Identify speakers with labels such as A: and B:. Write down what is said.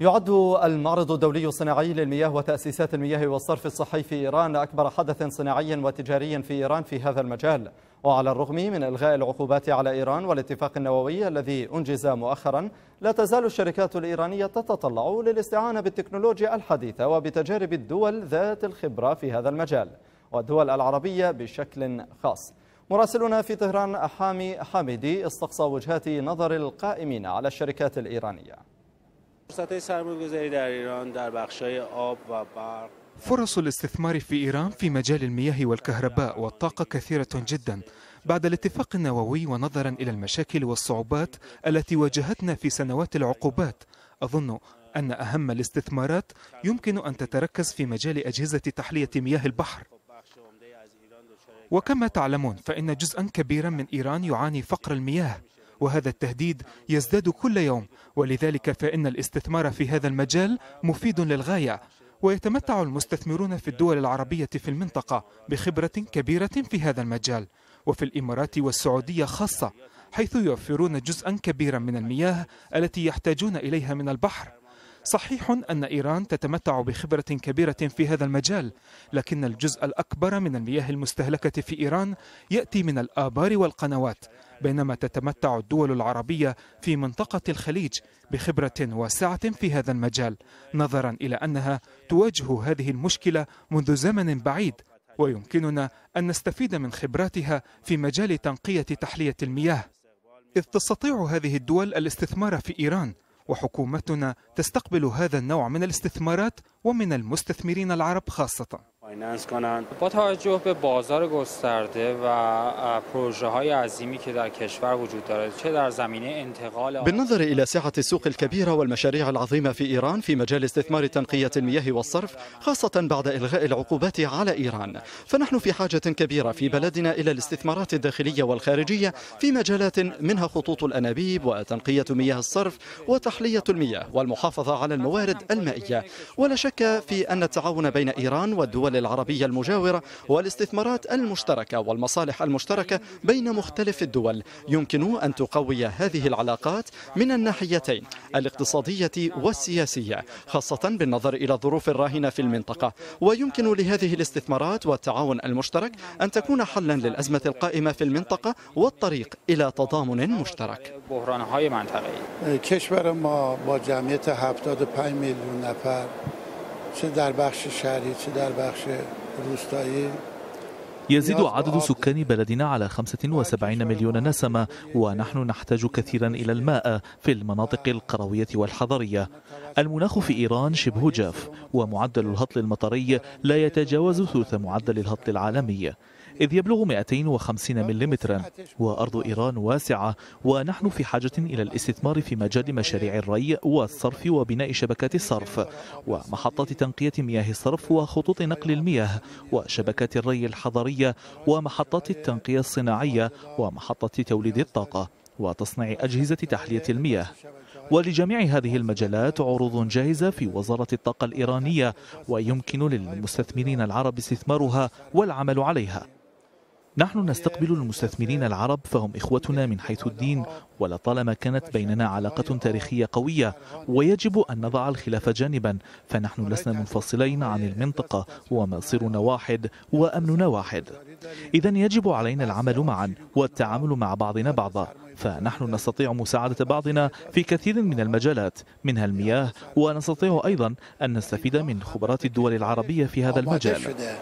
A: يعد المعرض الدولي الصناعي للمياه وتأسيسات المياه والصرف الصحي في إيران أكبر حدث صناعي وتجاري في إيران في هذا المجال وعلى الرغم من إلغاء العقوبات على إيران والاتفاق النووي الذي أنجز مؤخرا لا تزال الشركات الإيرانية تتطلع للاستعانة بالتكنولوجيا الحديثة وبتجارب الدول ذات الخبرة في هذا المجال والدول العربية بشكل خاص مراسلنا في طهران حامي حامدي استقصى وجهات نظر القائمين على الشركات الإيرانية
B: فرصت سرمایه‌گذاری در ایران در بخش‌های آب و برق
A: فرص الاستثمار
C: في إيران في مجال المياه والكهرباء والطاقة كثيرة جدا بعد الاتفاق النووي ونظرا إلى المشاكل والصعوبات التي واجهتنا في سنوات العقوبات أظن أن أهم الاستثمارات يمكن أن تتركز في مجال أجهزة تحلية مياه البحر وكما تعلمون فإن جزءا كبيرا من إيران يعاني فقر المياه وهذا التهديد يزداد كل يوم ولذلك فإن الاستثمار في هذا المجال مفيد للغاية ويتمتع المستثمرون في الدول العربية في المنطقة بخبرة كبيرة في هذا المجال وفي الإمارات والسعودية خاصة حيث يوفرون جزءا كبيرا من المياه التي يحتاجون إليها من البحر صحيح أن إيران تتمتع بخبرة كبيرة في هذا المجال لكن الجزء الأكبر من المياه المستهلكة في إيران يأتي من الآبار والقنوات بينما تتمتع الدول العربية في منطقة الخليج بخبرة واسعة في هذا المجال نظرا إلى أنها تواجه هذه المشكلة منذ زمن بعيد ويمكننا أن نستفيد من خبراتها في مجال تنقية تحلية المياه إذ تستطيع هذه الدول الاستثمار في إيران وحكومتنا تستقبل هذا النوع من الاستثمارات ومن المستثمرين العرب خاصة فایننس کنند با توجه به بازار گسترده و اه، پروژه های عظیمی که در کشور وجود دارد چه در زمینه انتقال بالنظر
A: الى سعه السوق الكبيره والمشاريع العظيمه في ايران في مجال استثمار تنقيه المياه والصرف خاصه بعد الغاء العقوبات على ايران فنحن في حاجه كبيره في بلدنا الى الاستثمارات الداخليه والخارجيه في مجالات منها خطوط الانابيب وتنقيه مياه الصرف وتحليه المياه والمحافظه على الموارد المائيه ولا شك في ان التعاون بين ايران والدول العربية المجاورة والاستثمارات المشتركة والمصالح المشتركة بين مختلف الدول يمكن أن تقوي هذه العلاقات من الناحيتين الاقتصادية والسياسية خاصة بالنظر إلى الظروف الراهنة في المنطقة ويمكن لهذه الاستثمارات والتعاون المشترك أن تكون حلا للأزمة القائمة في المنطقة والطريق إلى تضامن مشترك
C: 75 نفر چه در بخش شهری چه در بخش روستایی يزيد عدد
B: سكان بلدنا على 75 مليون نسمة ونحن نحتاج كثيرا إلى الماء في المناطق القروية والحضرية المناخ في إيران شبه جاف ومعدل الهطل المطري لا يتجاوز ثلث معدل الهطل العالمي إذ يبلغ 250 ملم وأرض إيران واسعة ونحن في حاجة إلى الاستثمار في مجال مشاريع الري والصرف وبناء شبكات الصرف ومحطات تنقية مياه الصرف وخطوط نقل المياه وشبكات الري الحضرية ومحطات التنقية الصناعية ومحطة توليد الطاقة وتصنيع أجهزة تحلية المياه ولجميع هذه المجالات عروض جاهزة في وزارة الطاقة الإيرانية ويمكن للمستثمرين العرب استثمارها والعمل عليها نحن نستقبل المستثمرين العرب فهم إخوتنا من حيث الدين ولطالما كانت بيننا علاقة تاريخية قوية ويجب أن نضع الخلاف جانبا فنحن لسنا منفصلين عن المنطقة ومصيرنا واحد وأمننا واحد إذا يجب علينا العمل معا والتعامل مع بعضنا بعضا فنحن نستطيع مساعدة بعضنا في كثير من المجالات منها المياه ونستطيع أيضا أن نستفيد من خبرات الدول العربية في هذا المجال